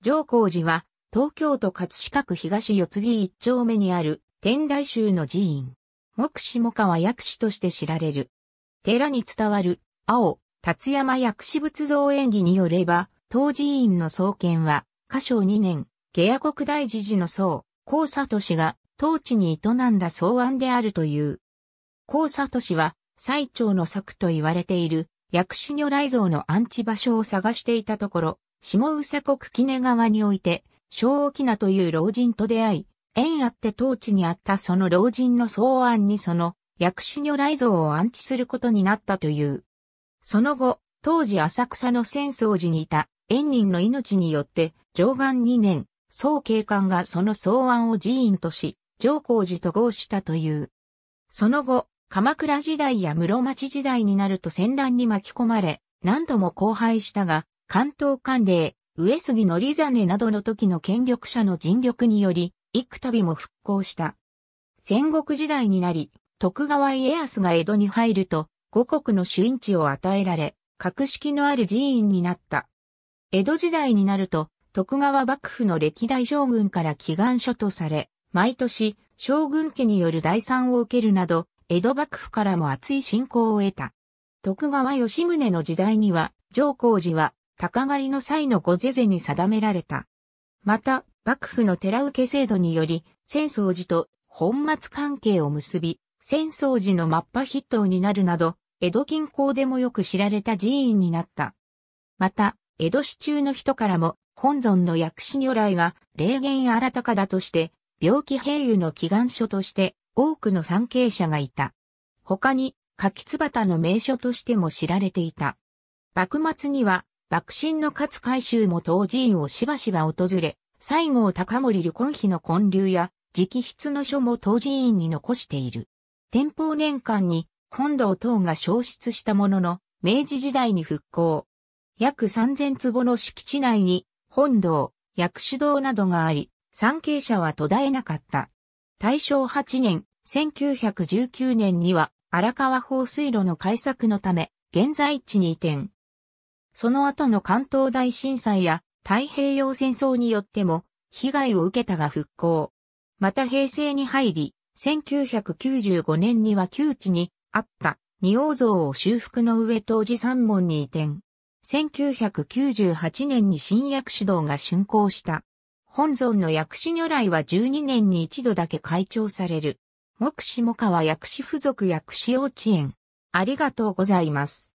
上皇寺は、東京都葛飾区東四つ木一丁目にある、天台宗の寺院。目下も川薬師として知られる。寺に伝わる、青、辰山薬師仏像演技によれば、当寺院の創建は、下祥2年、下野国大寺寺の僧、高里氏が、当地に営んだ草案であるという。高里氏は、最長の作と言われている、薬師如来像の安置場所を探していたところ、下宇佐国杵根川において、小沖名という老人と出会い、縁あって当地にあったその老人の草案にその薬師如来像を安置することになったという。その後、当時浅草の浅草寺にいた縁人の命によって、上岸2年、総警官がその草案を寺院とし、上皇寺と合したという。その後、鎌倉時代や室町時代になると戦乱に巻き込まれ、何度も荒廃したが、関東管領、上杉の利真などの時の権力者の尽力により、幾度も復興した。戦国時代になり、徳川家康が江戸に入ると、五国の主因地を与えられ、格式のある寺院になった。江戸時代になると、徳川幕府の歴代将軍から祈願書とされ、毎年、将軍家による代参を受けるなど、江戸幕府からも厚い信仰を得た。徳川吉宗の時代には、上皇寺は鷹狩りの際の御是々に定められた。また、幕府の寺受け制度により、浅草寺と本末関係を結び、浅草寺のマッパ筆頭になるなど、江戸近郊でもよく知られた寺院になった。また、江戸市中の人からも、本尊の薬師如来が霊言新たかだとして、病気併誘の祈願書として多くの参詣者がいた。他に、柿椿の名所としても知られていた。幕末には幕臣の勝海舟も当寺院をしばしば訪れ、西郷隆盛旅婚碑の建立や直筆の書も当寺院に残している。天保年間に本堂等が消失したものの、明治時代に復興。約3000坪の敷地内に本堂、薬種堂などがあり、参詣者は途絶えなかった。大正8年、1919年には荒川放水路の改作のため、現在地に移転。その後の関東大震災や太平洋戦争によっても被害を受けたが復興。また平成に入り、1995年には旧地にあった仁王像を修復の上当時三門に移転。1998年に新薬師堂が竣工した。本尊の薬師如来は12年に一度だけ開庁される。目視も川薬師付属薬師幼稚園。ありがとうございます。